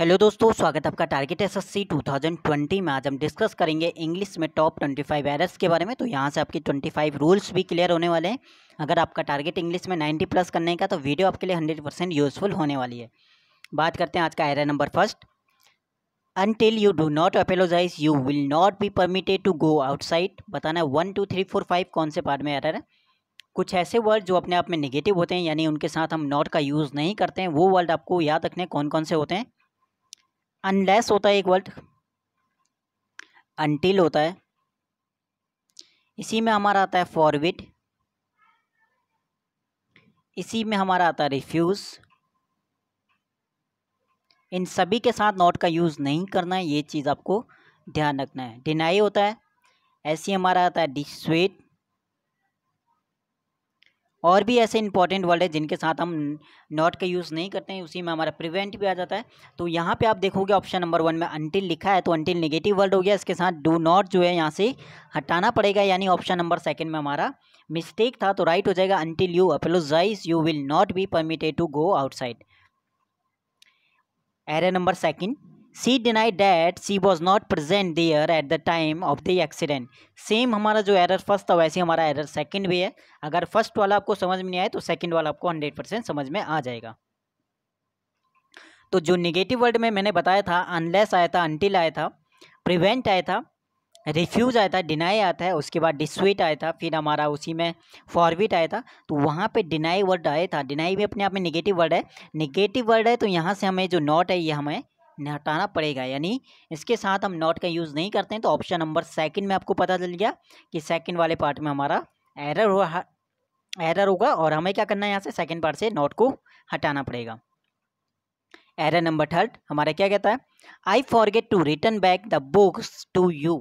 Hello दोस्तों स्वागत है आपका टारगेट एसएससी 2020 में आज हम डिस्कस करेंगे इंग्लिश में टॉप 25 फाइव एरर्स के बारे में तो यहाँ से आपके 25 रूल्स भी क्लियर होने वाले हैं अगर आपका टारगेट इंग्लिश में 90 प्लस करने का तो वीडियो आपके लिए 100 परसेंट यूजफुल होने वाली है बात करते हैं आज का error number first until you do not apologise you will not be permitted to go outside बताना one two three four five कौन से पार्ट में एरर है कुछ ऐसे वर्ड जो अपने आप में निगेटिव होते हैं यानी उनके साथ हम नॉट का यूज़ नहीं करते हैं वो वर्ड आपको याद रखने कौन कौन से होते हैं अनलेस होता है एक वर्ड अनटिल होता है इसी में हमारा आता है फॉरविड इसी में हमारा आता है रिफ्यूज़ इन सभी के साथ नॉट का यूज़ नहीं करना है ये चीज़ आपको ध्यान रखना है डिनाई होता है ऐसी हमारा आता है डिसवेट और भी ऐसे इंपॉर्टेंट वर्ड है जिनके साथ हम नॉट का यूज़ नहीं करते हैं उसी में हमारा प्रिवेंट भी आ जाता है तो यहाँ पे आप देखोगे ऑप्शन नंबर वन में अंटिल लिखा है तो अंटिल नेगेटिव वर्ड हो गया इसके साथ डू नॉट जो है यहाँ से हटाना पड़ेगा यानी ऑप्शन नंबर सेकंड में हमारा मिस्टेक था तो राइट हो जाएगा until you apologise you will not be permitted to go outside error number second she denied that she was not present there at the time of the accident same हमारा जो error first था वैसे हमारा error second भी है अगर first वाला आपको समझ में नहीं आए तो सेकेंड वाला आपको हंड्रेड परसेंट समझ में आ जाएगा तो जो निगेटिव वर्ड में मैंने बताया था अनलेस आया था अनटिल आया था प्रिवेंट आया था रिफ्यूज आया था डिनाई आया था उसके बाद डिस्वीट आया था फिर हमारा उसी में फॉरविट आया था तो वहाँ पे डिनाई वर्ड आया था डिनाई भी अपने आप में निगेटिव वर्ड है निगेटिव वर्ड है तो यहाँ से हमें जो नॉट है ये हमें हटाना पड़ेगा यानी इसके साथ हम नॉट का यूज़ नहीं करते हैं तो ऑप्शन नंबर सेकंड में आपको पता चल गया कि सेकंड वाले पार्ट में हमारा एरर हुआ एरर होगा और हमें क्या करना है यहाँ से सेकंड पार्ट से नॉट को हटाना पड़ेगा एरर नंबर थर्ड हमारा क्या कहता है I forget to return back the books to you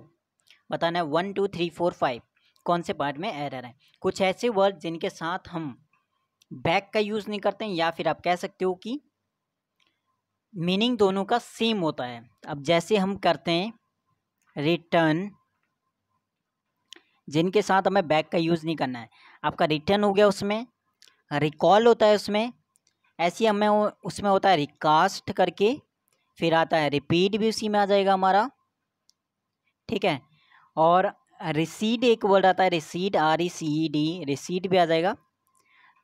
बताना है one two three four five कौन से पार्ट में एरर है कुछ ऐसे वर्ड जिनके साथ हम बैक का यूज़ नहीं करते हैं या फिर आप कह सकते हो कि मीनिंग दोनों का सेम होता है अब जैसे हम करते हैं रिटर्न जिनके साथ हमें बैक का यूज़ नहीं करना है आपका रिटर्न हो गया उसमें रिकॉल होता है उसमें ऐसे हमें उसमें होता है रिकास्ट करके फिर आता है रिपीट भी उसी में आ जाएगा हमारा ठीक है और रिसीड एक वर्ड आता है recede R E C E D recede भी आ जाएगा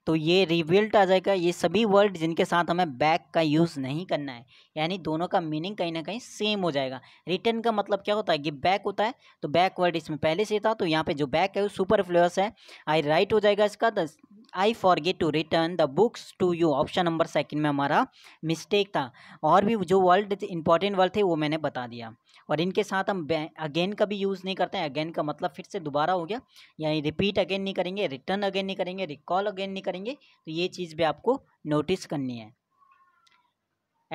तो ये रिविल्ट आ जाएगा ये सभी वर्ड जिनके साथ हमें बैक का यूज़ नहीं करना है यानी दोनों का मीनिंग कहीं ना कहीं सेम हो जाएगा रिटर्न का मतलब क्या होता है कि बैक होता है तो बैक वर्ड इसमें पहले से था तो यहाँ पे जो बैक है वो सुपर फ्लेवर्स है आई राइट हो जाएगा इसका I forget to return the books to you option number second में हमारा मिस्टेक था और भी जो वर्ल्ड इंपॉर्टेंट वर्ड थे वो मैंने बता दिया और इनके साथ हम अगेन का भी यूज़ नहीं करते हैं अगेन का मतलब फिर से दोबारा हो गया यानी रिपीट अगेन नहीं करेंगे रिटर्न अगेन नहीं करेंगे रिकॉल अगेन नहीं करेंगे तो ये चीज़ भी आपको नोटिस करनी है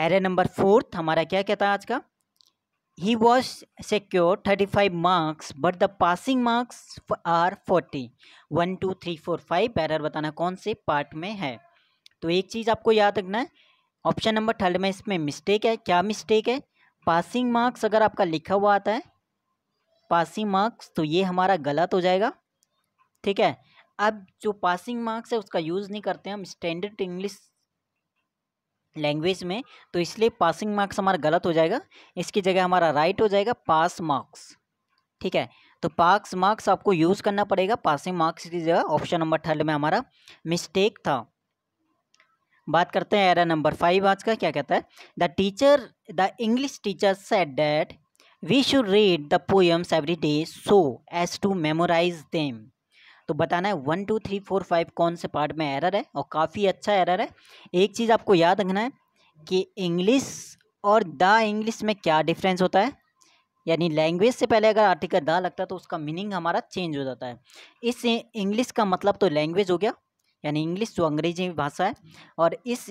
एरे नंबर फोर्थ हमारा क्या कहता है आज का he was secured 35 marks but the passing marks are 40 one two three four five पैरर बताना कौन से पार्ट में है तो एक चीज़ आपको याद रखना है ऑप्शन नंबर थर्ड में इसमें मिस्टेक है क्या मिस्टेक है पासिंग मार्क्स अगर आपका लिखा हुआ आता है पासिंग मार्क्स तो ये हमारा गलत हो जाएगा ठीक है अब जो पासिंग मार्क्स है उसका यूज़ नहीं करते हम स्टैंडर्ड इंग्लिश लैंग्वेज में तो इसलिए पासिंग मार्क्स हमारा गलत हो जाएगा इसकी जगह हमारा राइट हो जाएगा पास मार्क्स ठीक है तो पास मार्क्स आपको यूज़ करना पड़ेगा पासिंग मार्क्स की जगह ऑप्शन नंबर थर्ड में हमारा मिस्टेक था बात करते हैं एरा नंबर फाइव आज का क्या कहता है the teacher the English teacher set that we should read the poems every day so as to memorise them तो बताना है one two three four five कौन से पार्ट में एरर है और काफ़ी अच्छा एरर है एक चीज़ आपको याद रखना है कि इंग्लिश और द इंग्लिश में क्या डिफरेंस होता है यानी लैंग्वेज से पहले अगर आर्टिकल द लगता है तो उसका मीनिंग हमारा चेंज हो जाता है इस इंग्लिश का मतलब तो लैंग्वेज हो गया यानी इंग्लिश जो अंग्रेजी भाषा है और इस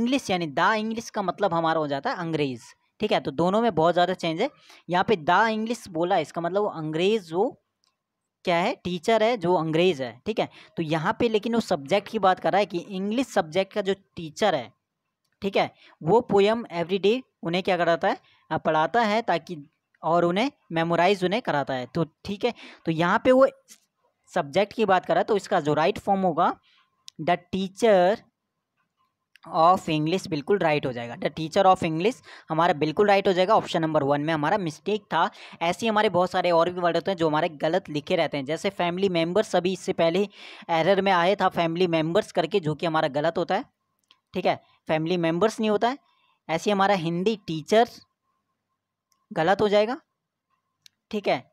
इंग्लिश यानी द इंग्लिश का मतलब हमारा हो जाता है अंग्रेज़ ठीक है तो दोनों में बहुत ज़्यादा चेंज है यहाँ पे द इंग्लिश बोला इसका मतलब वो अंग्रेज़ वो क्या है टीचर है जो अंग्रेज है ठीक है तो यहाँ पे लेकिन वो सब्जेक्ट की बात कर रहा है कि इंग्लिश सब्जेक्ट का जो टीचर है ठीक है वो पोएम एवरीडे उन्हें क्या कराता है पढ़ाता है ताकि और उन्हें मेमोराइज उन्हें कराता है तो ठीक है तो यहाँ पे वो सब्जेक्ट की बात कर रहा है तो इसका जो राइट फॉर्म होगा द टीचर ऑफ इंग्लिश बिल्कुल राइट हो जाएगा द टीचर ऑफ इंग्लिश हमारा बिल्कुल राइट हो जाएगा ऑप्शन नंबर वन में हमारा मिस्टेक था ऐसे हमारे बहुत सारे और भी वर्ड होते हैं जो हमारे गलत लिखे रहते हैं जैसे फैमिली मेम्बर्स अभी इससे पहले एरर में आए था फैमिली मेम्बर्स करके जो कि हमारा गलत होता है ठीक है फैमिली मेम्बर्स नहीं होता है ऐसे हमारा हिंदी टीचर गलत हो जाएगा ठीक है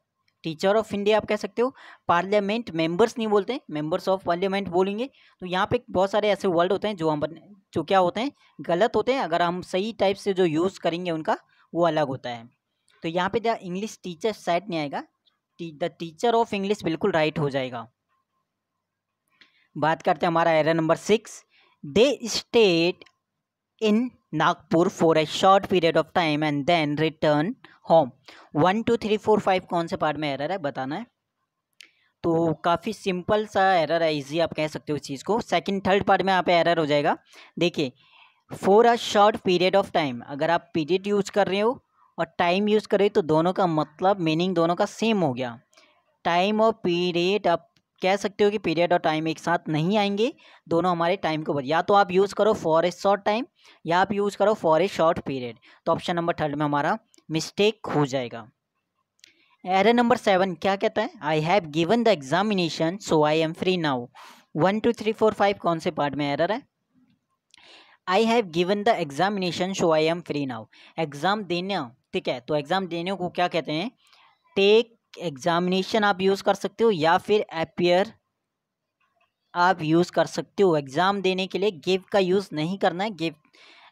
टीचर ऑफ इंडिया आप कह सकते हो पार्लियामेंट मेंबर्स नहीं बोलते मेंबर्स ऑफ पार्लियामेंट बोलेंगे तो यहाँ पे बहुत सारे ऐसे वर्ड होते हैं जो हम जो क्या होते हैं गलत होते हैं अगर हम सही टाइप से जो यूज़ करेंगे उनका वो अलग होता है तो यहाँ पे जहाँ इंग्लिश टीचर साइड नहीं आएगा द टीचर ऑफ इंग्लिश बिल्कुल राइट हो जाएगा बात करते हैं हमारा error number six they stayed in Nagpur for a short period of time and then return home one two three four five कौन से पार्ट में एरर है बताना है तो काफ़ी सिंपल सा एरर है इजी आप कह सकते हो उस चीज़ को सेकंड थर्ड पार्ट में यहाँ पे एरर हो जाएगा देखिए for a short period of time अगर आप पीरियड यूज़ कर रहे हो और टाइम यूज़ कर रहे हो तो दोनों का मतलब मीनिंग दोनों का सेम हो गया टाइम और पीरियड आप कह सकते हो कि पीरियड और टाइम एक साथ नहीं आएंगे दोनों हमारे टाइम को या तो आप यूज़ करो फॉर ए शॉर्ट टाइम या आप यूज़ करो फॉर ए शॉर्ट पीरियड तो ऑप्शन नंबर थर्ड में हमारा मिस्टेक हो जाएगा एरर नंबर सेवन क्या कहता है I have given the examination so I am free now one two three four five कौन से पार्ट में एरर है I have given the examination so I am free now exam देने ठीक है तो एग्ज़ाम देने को क्या कहते हैं टेक एग्जामिनेशन आप यूज़ कर सकते हो या फिर एपियर आप यूज़ कर सकते हो एग्ज़ाम देने के लिए गिव का यूज़ नहीं करना है गिव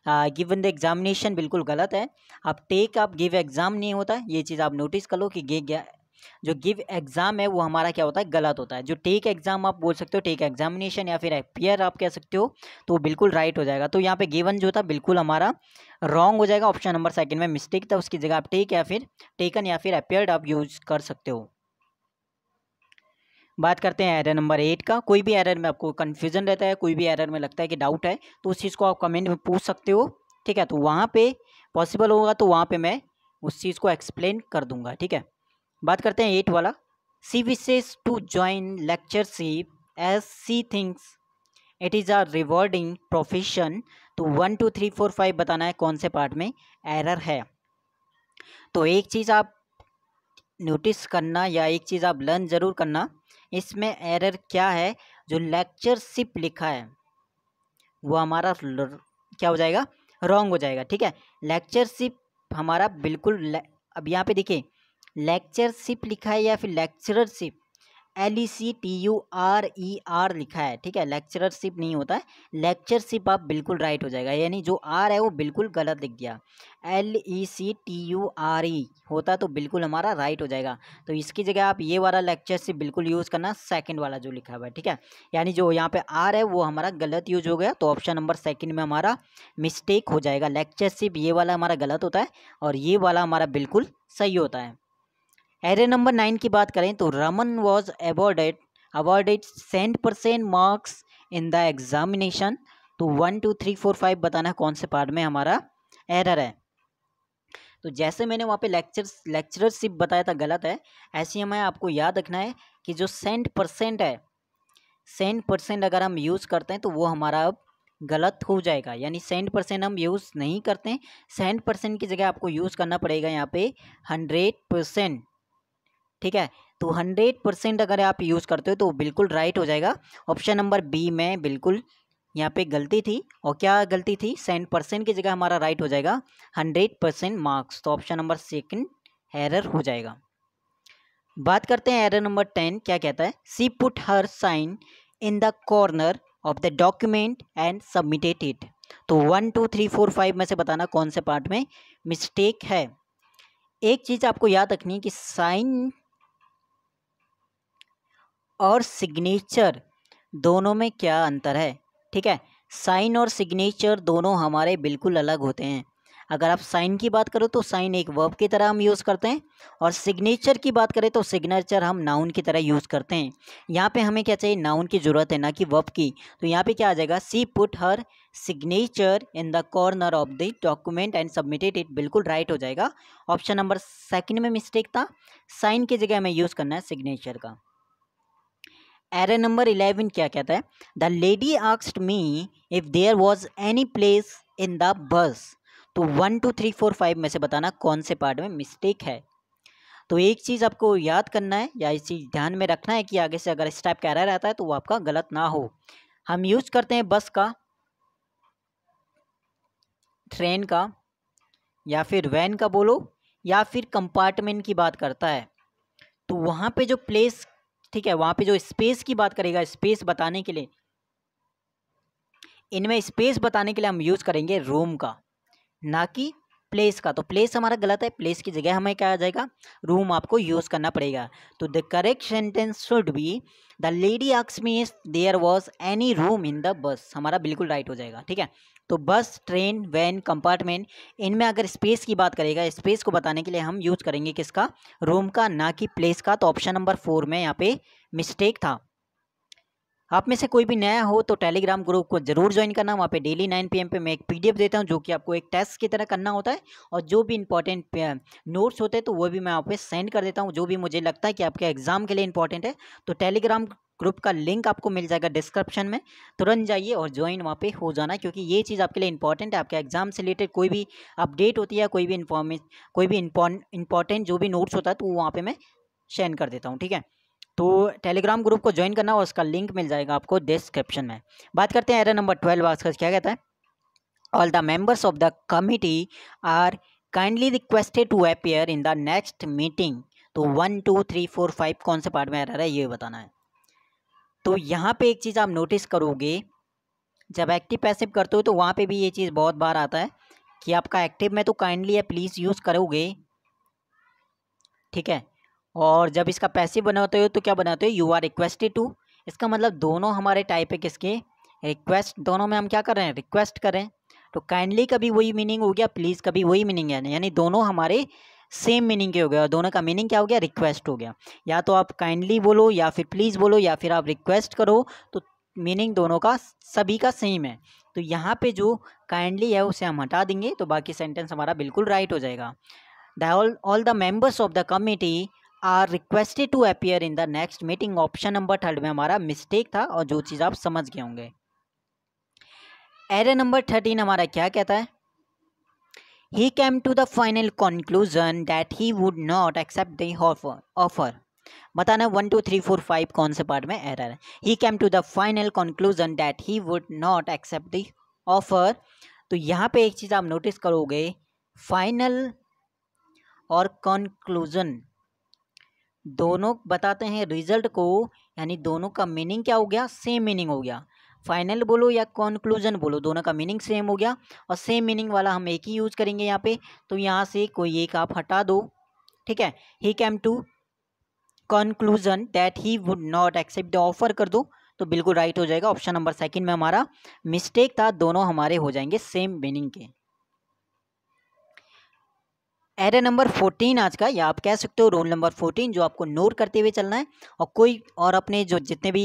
गिवन द एग्जामिनेशन बिल्कुल गलत है आप टेक आप गिव एग्ज़ाम नहीं होता ये चीज़ आप नोटिस कर लो कि जो गिव एग्ज़ाम है वो हमारा क्या होता है गलत होता है जो टेक एग्ज़ाम आप बोल सकते हो टेक एग्जामिनेशन या फिर एपियर आप कह सकते हो तो बिल्कुल राइट हो जाएगा तो यहाँ पे गिवन जो था बिल्कुल हमारा रॉन्ग हो जाएगा ऑप्शन नंबर सेकंड में मिस्टेक था उसकी जगह आप टेक या फिर टेकन या फिर अपियर्ड आप यूज कर सकते हो बात करते हैं एरर नंबर एट का कोई भी एरर में आपको कन्फ्यूजन रहता है कोई भी एरर में लगता है कि डाउट है तो उस चीज़ को आप कमेंट में पूछ सकते हो ठीक है तो वहाँ पे पॉसिबल होगा तो वहाँ पे मैं उस चीज़ को एक्सप्लेन कर दूंगा ठीक है बात करते हैं एट वाला she wishes to join lectureship as she thinks it is are rewarding profession तो one two three four five बताना है कौन से पार्ट में एरर है तो एक चीज़ आप नोटिस करना या एक चीज़ आप लर्न ज़रूर करना इसमें एरर क्या है जो लेक्चरशिप लिखा है वो हमारा क्या हो जाएगा रॉन्ग हो जाएगा ठीक है लेक्चरशिप हमारा बिल्कुल अब यहाँ पे देखिए लेक्चरशिप लिखा है या फिर lecturership L E C T U R E R लिखा है ठीक है लेक्चररशिप नहीं होता है लेक्चरशिप आप बिल्कुल राइट हो जाएगा यानी जो आर है वो बिल्कुल गलत लिख दिया L E C T U R E होता तो बिल्कुल हमारा राइट हो जाएगा तो इसकी जगह आप ये वाला लेक्चरशिप बिल्कुल यूज़ करना सेकंड वाला जो लिखा हुआ है ठीक है यानी जो यहाँ पे आर है वो हमारा गलत यूज हो गया तो ऑप्शन नंबर सेकेंड में हमारा मिस्टेक हो जाएगा लेक्चरशिप ये वाला हमारा गलत होता है और ये वाला हमारा बिल्कुल सही होता है एरे नंबर नाइन की बात करें तो Raman was awarded awarded cent percent marks in the examination तो one two three four five बताना है कौन से पार्ट में हमारा एरर है तो जैसे मैंने वहाँ पे लेक्चर लेक्चरशिप बताया था गलत है ऐसे ही हमें आपको याद रखना है कि जो सेंट परसेंट है सेंट परसेंट अगर हम यूज़ करते हैं तो वो हमारा अब गलत हो जाएगा यानी सेंट परसेंट हम यूज़ नहीं करते हैं सेंट परसेंट की जगह आपको यूज़ करना पड़ेगा यहाँ पे हंड्रेड परसेंट ठीक है तो हंड्रेड परसेंट अगर आप यूज़ करते हो तो बिल्कुल राइट हो जाएगा ऑप्शन नंबर बी में बिल्कुल यहाँ पे गलती थी और क्या गलती थी सेंट परसेंट की जगह हमारा राइट हो जाएगा हंड्रेड परसेंट मार्क्स तो ऑप्शन नंबर सेकंड एरर हो जाएगा बात करते हैं एरर नंबर टेन क्या कहता है she put her sign in the corner of the document and submitted it तो one two three four five में से बताना कौन से पार्ट में मिस्टेक है एक चीज़ आपको याद रखनी है कि साइन और सिग्नेचर दोनों में क्या अंतर है ठीक है साइन और सिग्नेचर दोनों हमारे बिल्कुल अलग होते हैं अगर आप साइन की बात करो तो साइन एक वर्ब की तरह हम यूज़ करते हैं और सिग्नेचर की बात करें तो सिग्नेचर हम नाउन की तरह यूज़ करते हैं यहाँ पे हमें क्या चाहिए नाउन की ज़रूरत है ना कि वर्ब की तो यहाँ पे क्या आ जाएगा she put her signature in the corner of the document and submitted it बिल्कुल राइट हो जाएगा ऑप्शन नंबर सेकंड में मिस्टेक था साइन की जगह हमें यूज़ करना है सिग्नेचर का एरे नंबर इलेवन क्या कहता है द लेडी आक्सड me if there was any place in the bus तो one two three four five में से बताना कौन से पार्ट में मिस्टेक है तो एक चीज़ आपको याद करना है या इस चीज़ ध्यान में रखना है कि आगे से अगर इस टाइप का एरा रहता है तो वो आपका गलत ना हो हम यूज़ करते हैं बस का ट्रेन का या फिर वैन का बोलो या फिर कंपार्टमेंट की बात करता है तो वहाँ पे जो प्लेस ठीक है वहां पे जो स्पेस की बात करेगा स्पेस बताने के लिए इनमें स्पेस बताने के लिए हम यूज़ करेंगे रूम का ना कि प्लेस का तो प्लेस हमारा गलत है प्लेस की जगह हमें क्या आ जाएगा रूम आपको यूज़ करना पड़ेगा तो the correct sentence should be the lady is there was any room in the bus हमारा बिल्कुल राइट हो जाएगा ठीक है तो बस ट्रेन वैन कंपार्टमेंट इनमें अगर स्पेस की बात करेगा स्पेस को बताने के लिए हम यूज़ करेंगे किसका रूम का ना कि प्लेस का तो ऑप्शन नंबर फोर में यहाँ पे मिस्टेक था आप में से कोई भी नया हो तो टेलीग्राम ग्रुप को जरूर ज्वाइन करना वहाँ पे डेली 9 पीएम पे मैं एक पीडीएफ देता हूँ जो कि आपको एक टेस्ट की तरह करना होता है और जो भी इंपॉर्टेंट नोट्स होते हैं तो वो भी मैं आप पे सेंड कर देता हूँ जो भी मुझे लगता है कि आपके एग्जाम के लिए इंपॉर्टेंट है तो टेलीग्राम ग्रुप का लिंक आपको मिल जाएगा डिस्क्रिप्शन में तुरंत जाइए और ज्वाइन वहाँ पे हो जाना क्योंकि ये चीज़ आपके लिए इंपॉर्टेंट है आपके एग्जाम से रिलेटेड कोई भी अपडेट होती है कोई भी इंफॉर्मेश कोई भी इंपॉर्टेंट जो भी नोट्स होता है तो वो वहाँ पर मैं सेंड कर देता हूँ ठीक है तो टेलीग्राम ग्रुप को ज्वाइन करना और उसका लिंक मिल जाएगा आपको डिस्क्रिप्शन में बात करते हैं एरर नंबर ट्वेल्व आज क्या कहता है all the members of the committee are kindly requested to appear in the next meeting तो one two three four five कौन से पार्ट में एरर है ये बताना है तो यहाँ पे एक चीज़ आप नोटिस करोगे जब एक्टिव पैसिव करते हो तो वहाँ पे भी ये चीज़ बहुत बार आता है कि आपका एक्टिव में तो काइंडली या प्लीज़ यूज़ करोगे ठीक है और जब इसका पैसिव बनाते हो तो क्या बनाते हो यू आर रिक्वेस्टेड टू इसका मतलब दोनों हमारे टाइप है किसके रिक्वेस्ट दोनों में हम क्या कर रहे हैं रिक्वेस्ट कर रहे हैं तो काइंडली कभी वही मीनिंग हो गया प्लीज़ कभी वही मीनिंग है यानी दोनों हमारे सेम मीनिंग के हो गए और दोनों का मीनिंग क्या हो गया रिक्वेस्ट हो गया या तो आप काइंडली बोलो या फिर प्लीज़ बोलो या फिर आप रिक्वेस्ट करो तो मीनिंग दोनों का सभी का सेम है तो यहाँ पे जो काइंडली है उसे हम हटा देंगे तो बाकी सेंटेंस हमारा बिल्कुल राइट हो जाएगा the all all the members of the committee are requested to appear in the next meeting option number third में हमारा मिस्टेक था और जो चीज़ आप समझ गए होंगे एरे नंबर थर्टीन हमारा क्या कहता है he came to the final conclusion that he would not accept दफर ऑफर बताना one two three four five कौन से पार्ट में एरर है he came to the final conclusion that he would not accept the offer तो यहाँ पे एक चीज़ आप नोटिस करोगे फाइनल और कंक्लूजन दोनों बताते हैं रिजल्ट को यानी दोनों का मीनिंग क्या हो गया सेम मीनिंग हो गया फाइनल बोलो या कंक्लूजन बोलो दोनों का मीनिंग सेम हो गया और सेम मीनिंग वाला हम एक ही यूज करेंगे यहाँ पे तो यहाँ से कोई एक आप हटा दो ठीक है he came to conclusion that he would not accept the offer कर दो तो बिल्कुल राइट हो जाएगा ऑप्शन नंबर सेकंड में हमारा मिस्टेक था दोनों हमारे हो जाएंगे सेम मीनिंग के एरे नंबर फोर्टीन आज का या आप कह सकते हो रोल नंबर फोर्टीन जो आपको नोट करते हुए चलना है और कोई और अपने जो जितने भी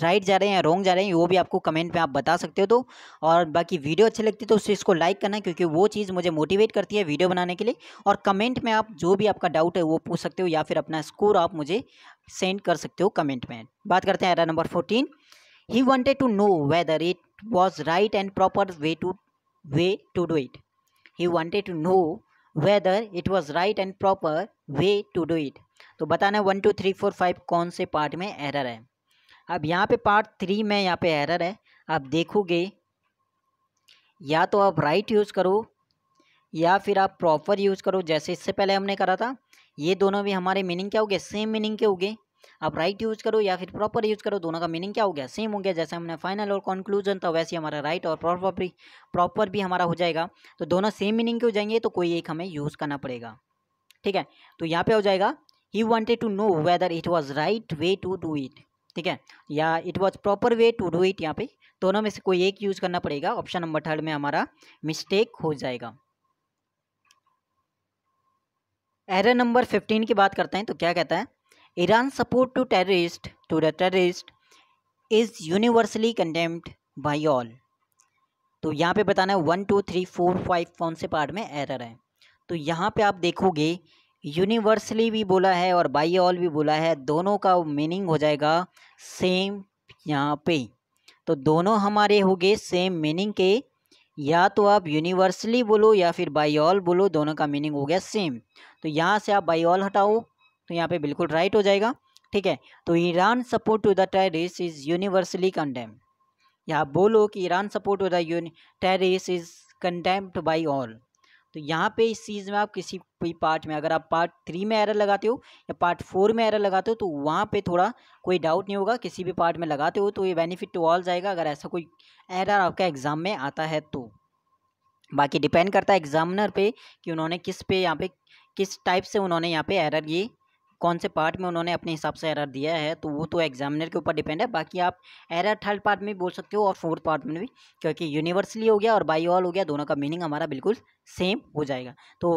राइट जा रहे हैं या रॉन्ग जा रहे हैं वो भी आपको कमेंट में आप बता सकते हो तो और बाकी वीडियो अच्छी लगती है तो उससे इसको लाइक करना क्योंकि वो चीज़ मुझे मोटिवेट करती है वीडियो बनाने के लिए और कमेंट में आप जो भी आपका डाउट है वो पूछ सकते हो या फिर अपना स्कोर आप मुझे सेंड कर सकते हो कमेंट में बात करते हैं error number fourteen he wanted to know whether it was right and proper way to way to do it he wanted to know whether it was right and proper way to do it तो बताना one two three four five कौन से part में error है अब यहाँ पे part three में यहाँ पे एरर है आप देखोगे या तो आप राइट यूज़ करो या फिर आप प्रॉपर यूज़ करो जैसे इससे पहले हमने करा था ये दोनों भी हमारे मीनिंग क्या हो गए सेम मीनिंग के हो गए आप राइट यूज़ करो या फिर प्रॉपर यूज़ करो दोनों का मीनिंग क्या हो गया सेम हो गया जैसे हमने फाइनल और कंक्लूजन था तो वैसे हमारा राइट और प्रॉपर भी प्रॉपर भी हमारा हो जाएगा तो दोनों सेम मीनिंग के हो जाएंगे तो कोई एक हमें यूज़ करना पड़ेगा ठीक है तो यहाँ पे हो जाएगा he wanted to know whether it was right way to do it ठीक है या it was proper way to do it यहाँ पे दोनों में से कोई एक यूज़ करना पड़ेगा ऑप्शन नंबर थर्ड में हमारा मिस्टेक हो जाएगा एरर नंबर फिफ्टीन की बात करते हैं तो क्या कहता है Iran's support to terrorist to the terrorist is universally condemned by all. तो यहाँ पे बताना है one two three four five कौन से पार्ट में एरर है तो यहाँ पे आप देखोगे यूनिवर्सली भी बोला है और बाई ऑल भी बोला है दोनों का मीनिंग हो जाएगा सेम यहाँ पे तो दोनों हमारे हो गए सेम मीनिंग के या तो आप यूनिवर्सली बोलो या फिर बाई ऑल बोलो दोनों का मीनिंग हो गया सेम तो यहाँ से आप बाई ऑल हटाओ तो यहाँ पे बिल्कुल राइट हो जाएगा ठीक है तो Iran support to the terrorists is universally condemn यहाँ बोलो कि ईरान सपोर्ट टू दून terrorists is condemned by all तो यहाँ पे इस चीज़ में आप किसी भी पार्ट में अगर आप पार्ट थ्री में एरर लगाते हो या पार्ट फोर में एरर लगाते हो तो वहाँ पे थोड़ा कोई डाउट नहीं होगा किसी भी पार्ट में लगाते हो तो ये बेनिफिट टू ऑल जाएगा अगर ऐसा कोई एरर आपका एग्ज़ाम में आता है तो बाकी डिपेंड करता है एग्ज़ामिनर पे कि उन्होंने किस पे यहाँ पे किस टाइप से उन्होंने यहाँ पे एरर ये कौन से पार्ट में उन्होंने अपने हिसाब से एरर दिया है तो वो तो एग्जामिनर के ऊपर डिपेंड है बाकी आप एरर थर्ड पार्ट में बोल सकते हो और फोर्थ पार्ट में भी क्योंकि यूनिवर्सली हो गया और बाई ऑल हो गया दोनों का मीनिंग हमारा बिल्कुल सेम हो जाएगा तो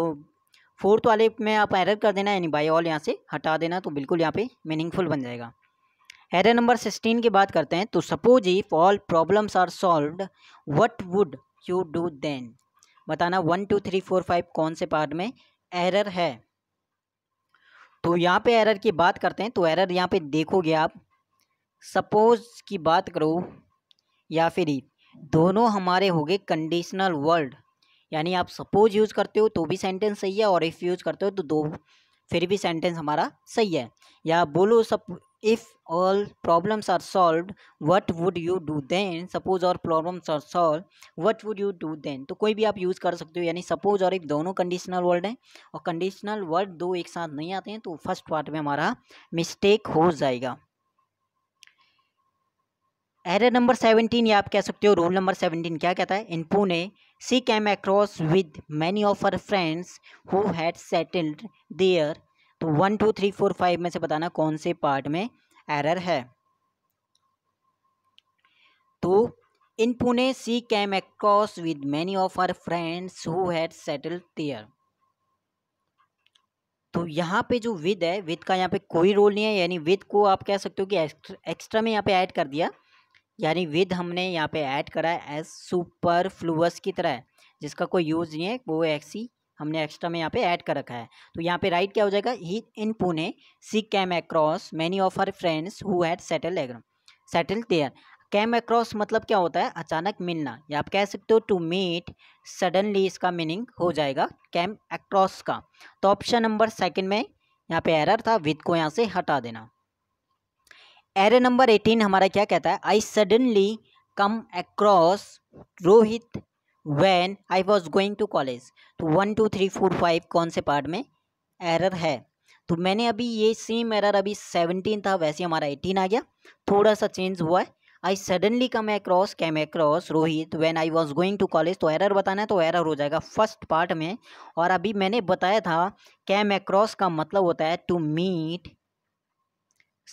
फोर्थ वाले में आप एरर कर देना यानी बाई ऑल यहाँ से हटा देना तो बिल्कुल यहाँ पे मीनिंगफुल बन जाएगा एरर नंबर सिक्सटीन की बात करते हैं तो suppose if all problems are solve what would you do then बताना one two three four five कौन से पार्ट में एरर है तो यहाँ पे एरर की बात करते हैं तो एरर यहाँ पे देखोगे आप सपोज़ की बात करो या फिर दोनों हमारे हो गए कंडीशनल वर्ड यानी आप सपोज यूज़ करते हो तो भी सेंटेंस सही है और इफ़ यूज़ करते हो तो दो फिर भी सेंटेंस हमारा सही है या बोलो सब if all problems are solved what would you do then suppose और problems are solved what would you do then तो कोई भी आप यूज़ कर सकते हो यानी suppose और if दोनों कंडीशनल वर्ड हैं और कंडीशनल वर्ड दो एक साथ नहीं आते हैं तो फर्स्ट पार्ट में हमारा मिस्टेक हो जाएगा एरर नंबर सेवनटीन ये आप कह सकते हो रूल नंबर सेवनटीन क्या कहता है in Pune she came across with many of her friends who had settled there तो one two three four five में से बताना कौन से पार्ट में एरर है तो in Pune she came across with many of our friends who had settle there तो यहाँ पे जो विद है विद का यहाँ पे कोई रोल नहीं है यानी विद को आप कह सकते हो कि एक्स्ट्रा में यहाँ पे ऐड कर दिया यानी विद हमने यहाँ पे ऐड करा है एज सुपर फ्लूस की तरह जिसका कोई यूज़ नहीं है वो ऐसी हमने एक्स्ट्रा में यहाँ पे ऐड कर रखा है तो यहाँ पे राइट क्या हो जाएगा ही in Pune she came across many of her friends who had settle एग्रम सेटल देयर कैम अक्रॉस मतलब क्या होता है अचानक मिलना या आप कह सकते हो टू मीट सडनली इसका मीनिंग हो जाएगा कैम अक्रॉस का तो ऑप्शन नंबर सेकेंड में यहाँ पे एरर था विद को यहाँ से हटा देना एरर नंबर एटीन हमारा क्या कहता है I suddenly come across Rohit when I was going to college तो one two three four five कौन से पार्ट में एरर है तो मैंने अभी ये सेम एरर अभी सेवनटीन था वैसे हमारा एटीन आ गया थोड़ा सा चेंज हुआ है I suddenly come across came across Rohit when I was going to college तो एरर बताना है तो एरर हो जाएगा फर्स्ट पार्ट में और अभी मैंने बताया था कैम अक्रॉस का मतलब होता है टू मीट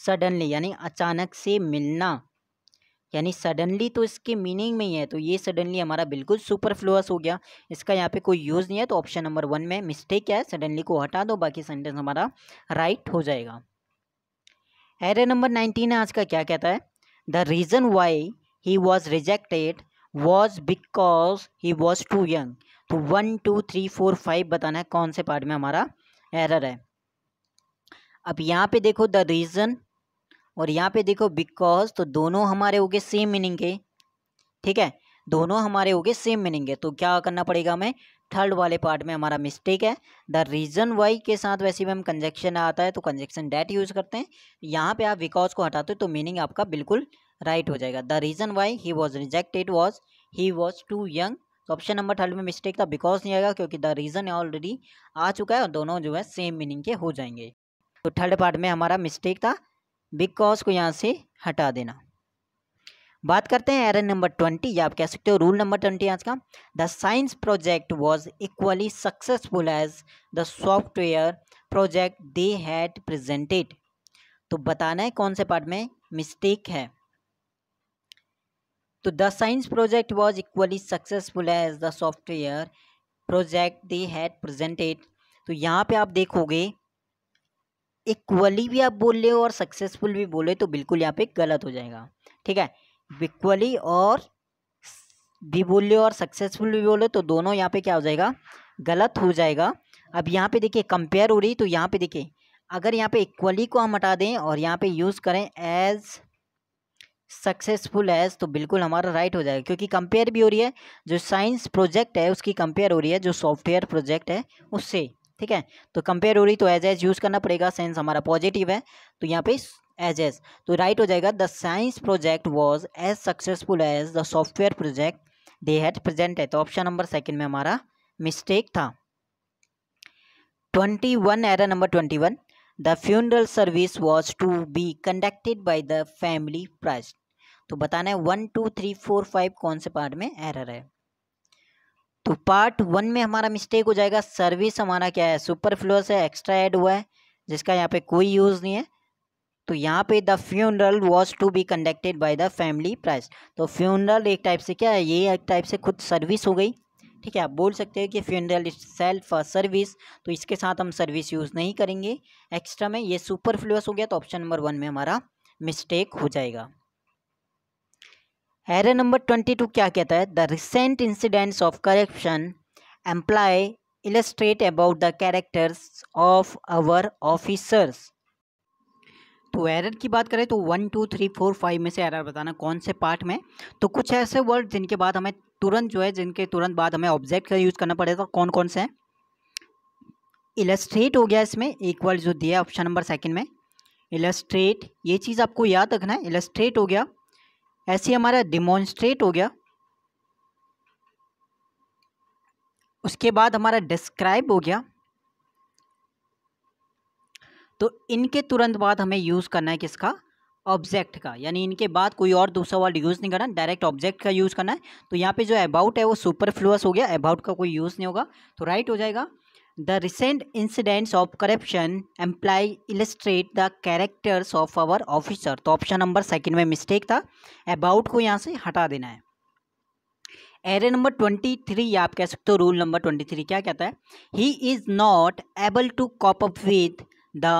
सडनली यानी अचानक से मिलना यानी सडनली तो इसके मीनिंग में ही है तो ये सडनली हमारा बिल्कुल सुपरफ्लुअस हो गया इसका यहाँ पे कोई यूज़ नहीं है तो ऑप्शन नंबर वन में मिस्टेक क्या है सडनली को हटा दो बाकी सेंटेंस हमारा राइट हो जाएगा एरे नंबर नाइनटीन है आज का क्या कहता है the reason why he was rejected was because he was too young तो one two three four five बताना है कौन से पार्ट में हमारा एरर है अब यहाँ पे देखो द रीज़न और यहाँ पे देखो बिकॉज तो दोनों हमारे हो गए सेम मीनिंग के ठीक है दोनों हमारे हो गए सेम मीनिंग के तो क्या करना पड़ेगा हमें थर्ड वाले पार्ट में हमारा मिस्टेक है द रीज़न वाई के साथ वैसे भी हम कंजेक्शन आता है तो कंजेक्शन डेट यूज़ करते हैं यहाँ पे आप बिकॉज को हटाते हो तो मीनिंग आपका बिल्कुल राइट हो जाएगा the reason why he was rejected was he was too young तो ऑप्शन नंबर थर्ड में मिस्टेक था बिकॉज नहीं आएगा क्योंकि द रीज़न ऑलरेडी आ चुका है और दोनों जो है सेम मीनिंग के हो जाएंगे तो थर्ड पार्ट में हमारा मिस्टेक था बिग कॉस को यहाँ से हटा देना बात करते हैं एरन नंबर ट्वेंटी या आप कह सकते हो रूल नंबर ट्वेंटी आज का the science project was equally successful as the software project they had presented तो बताना है कौन से पार्ट में मिस्टेक है तो the science project was equally successful as the software project they had presented तो यहाँ पे आप देखोगे इक्वली भी आप बोल हो और सक्सेसफुल भी बोले तो बिल्कुल यहाँ पे गलत हो जाएगा ठीक है इक्वली और भी बोल हो और सक्सेसफुल भी बोले तो दोनों यहाँ पे क्या हो जाएगा गलत हो जाएगा अब यहाँ पे देखिए कंपेयर हो रही तो यहाँ पे देखिए अगर यहाँ पे इक्वली को हम हटा दें और यहाँ पे यूज़ करें एज सक्सेसफुल एज तो बिल्कुल हमारा राइट हो जाएगा क्योंकि कंपेयर भी हो रही है जो साइंस प्रोजेक्ट है उसकी कंपेयर हो रही है जो सॉफ्टवेयर प्रोजेक्ट है उससे ठीक है तो कंपेयर हो रही तो एज एज यूज़ करना पड़ेगा साइंस हमारा पॉजिटिव है तो यहाँ पे एज एज तो राइट हो जाएगा the science project was as successful as the software project they had present है तो ऑप्शन नंबर सेकेंड में हमारा मिस्टेक था twenty one error number twenty one the funeral service was to be conducted by the family prize तो बताना है one two three four five कौन से पार्ट में एरर है तो पार्ट वन में हमारा मिस्टेक हो जाएगा सर्विस हमारा क्या है सुपर फ्लोस है एक्स्ट्रा ऐड हुआ है जिसका यहाँ पे कोई यूज़ नहीं है तो यहाँ पे the funeral was to be conducted by the family price तो फ्यूनरल एक टाइप से क्या है ये एक टाइप से खुद सर्विस हो गई ठीक है आप बोल सकते हो कि फ्यूनरल इज सेल्फ सर्विस तो इसके साथ हम सर्विस यूज़ नहीं करेंगे एक्स्ट्रा में ये सुपर फ्लूस हो गया तो ऑप्शन नंबर वन में हमारा मिस्टेक हो जाएगा हैरे नंबर ट्वेंटी टू क्या कहता है the recent incidents of corruption imply illustrate about the characters of our officers तो एरर की बात करें तो one two three four five में से एरर बताना कौन से पार्ट में तो कुछ ऐसे वर्ड जिनके बाद हमें तुरंत जो है जिनके तुरंत बाद हमें ऑब्जेक्ट का यूज़ करना पड़ेगा कौन कौन से हैं इलेस्ट्रेट हो गया इसमें एक वर्ड जो दिया ऑप्शन नंबर सेकंड में इलेस्ट्रेट ये चीज़ आपको याद रखना है इलेस्ट्रेट हो गया ऐसे हमारा डिमॉन्स्ट्रेट हो गया उसके बाद हमारा डिस्क्राइब हो गया तो इनके तुरंत बाद हमें यूज़ करना है किसका ऑब्जेक्ट का यानी इनके बाद कोई और दूसरा वर्ड यूज़ नहीं करना डायरेक्ट ऑब्जेक्ट का यूज़ करना है तो यहाँ पे जो अबाउट है वो सुपर फ्लूस हो गया अबाउट का कोई यूज़ नहीं होगा तो राइट हो जाएगा The recent incidents of corruption imply illustrate the characters of our officer. तो ऑप्शन नंबर सेकेंड में मिस्टेक था अबाउट को यहाँ से हटा देना है एरे नंबर ट्वेंटी थ्री आप कह सकते हो रूल नंबर ट्वेंटी थ्री क्या कहता है he is not able to cope up with the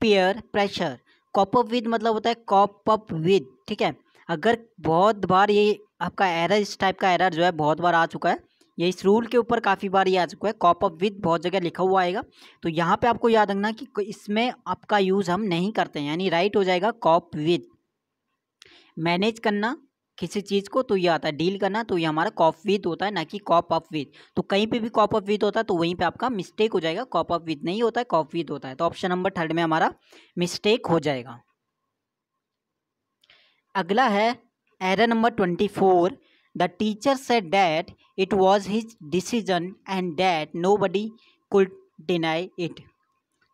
peer pressure cope up with मतलब होता है कॉप अप विद ठीक है अगर बहुत बार ये आपका एरर इस टाइप का एरर जो है बहुत बार आ चुका है ये इस रूल के ऊपर काफ़ी बार ये आ चुका है कॉप अप विद बहुत जगह लिखा हुआ आएगा तो यहाँ पे आपको याद रखना कि इसमें आपका यूज़ हम नहीं करते हैं यानी राइट हो जाएगा कॉप विद मैनेज करना किसी चीज़ को तो ये आता है डील करना तो ये हमारा कॉप विद होता है ना कि कॉप अप विद तो कहीं पे भी कॉप अप विद होता है तो वहीं पे आपका मिस्टेक हो जाएगा कॉप अप विद नहीं होता है कॉप विद होता है तो ऑप्शन नंबर थर्ड में हमारा मिस्टेक हो जाएगा अगला है error number twenty four The teacher said that it was his decision and that nobody could deny it.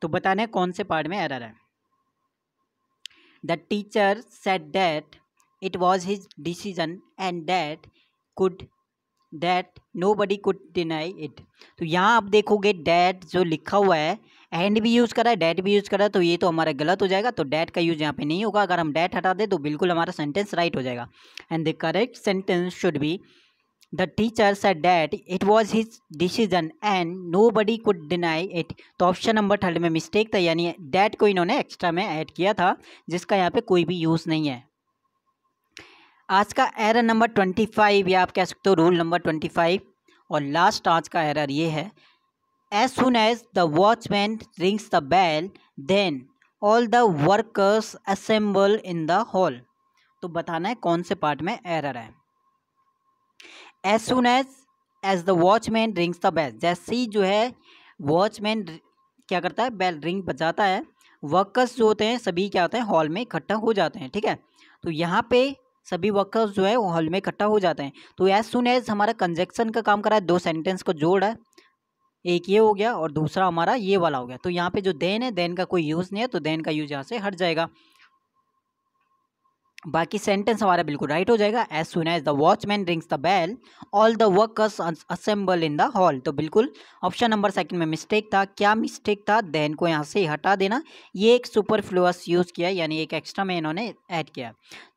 तो बताने कौन से पार्ट में एरर है the teacher set that it was his decision and that could that nobody could deny it तो यहाँ आप देखोगे डैट जो लिखा हुआ है एंड भी यूज़ करा है डैट भी यूज़ करा है तो ये तो हमारा गलत हो जाएगा तो डैट का यूज़ यहाँ पे नहीं होगा अगर हम डैट हटा दें तो बिल्कुल हमारा सेंटेंस राइट हो जाएगा and the correct sentence should be the teacher said that it was his decision and nobody could deny it तो ऑप्शन नंबर थर्ड में मिस्टेक था यानी डैट को इन्होंने एक्स्ट्रा में ऐड किया था जिसका यहाँ पे कोई भी यूज़ नहीं है आज का एरर नंबर ट्वेंटी फाइव या आप कह सकते हो रूल नंबर ट्वेंटी फाइव और लास्ट आज का एरर ये है As soon as the watchman rings the bell, then all the workers assemble in the hall. तो बताना है कौन से पार्ट में एरर है As soon as as the watchman rings the bell, जैसे ही जो है वॉचमैन क्या करता है bell रिंग बजाता है वर्कर्स जो होते हैं सभी क्या होते हैं हॉल में इकट्ठा हो जाते हैं ठीक है तो यहाँ पे सभी वर्कर्स जो है हॉल में इकट्ठा हो जाते हैं तो एज सुन एज हमारा कंजेक्शन का काम करा है दो सेंटेंस को जोड़ है एक ये हो गया और दूसरा हमारा ये वाला हो गया तो यहाँ पे जो देन है देन का कोई यूज़ नहीं है तो देन का यूज़ यहाँ से हट जाएगा बाकी सेंटेंस हमारा बिल्कुल राइट हो जाएगा as soon as the watchman rings the bell all the workers assemble in the hall तो बिल्कुल ऑप्शन नंबर सेकंड में मिस्टेक था क्या मिस्टेक था देन को यहाँ से हटा देना ये एक सुपर फ्लूअस यूज़ किया यानी एक एक्स्ट्रा में इन्होंने ऐड किया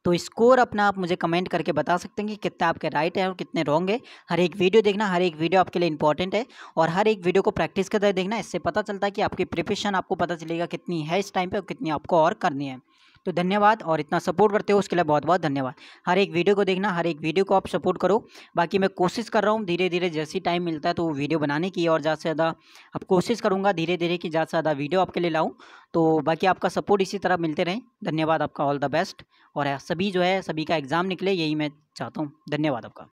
तो स्कोर अपना आप मुझे कमेंट करके बता सकते हैं कि कितने आपके राइट हैं और कितने रॉन्ग है हर एक वीडियो देखना हर एक वीडियो आपके लिए इंपॉर्टेंट है और हर एक वीडियो को प्रैक्टिस करते देखना इससे पता चलता है कि आपकी प्रिपरेशन आपको पता चलेगा कितनी है इस टाइम पर कितनी आपको और करनी है तो धन्यवाद और इतना सपोर्ट करते हो उसके लिए बहुत बहुत धन्यवाद हर एक वीडियो को देखना हर एक वीडियो को आप सपोर्ट करो बाकी मैं कोशिश कर रहा हूँ धीरे धीरे जैसी टाइम मिलता है तो वीडियो बनाने की और ज़्यादा से ज़्यादा अब कोशिश करूँगा धीरे धीरे कि ज़्यादा से ज़्यादा वीडियो आपके लिए लाऊँ तो बाकी आपका सपोर्ट इसी तरह मिलते रहें धन्यवाद आपका ऑल द बेस्ट और सभी जो है सभी का एग्ज़ाम निकले यही मैं चाहता हूँ धन्यवाद आपका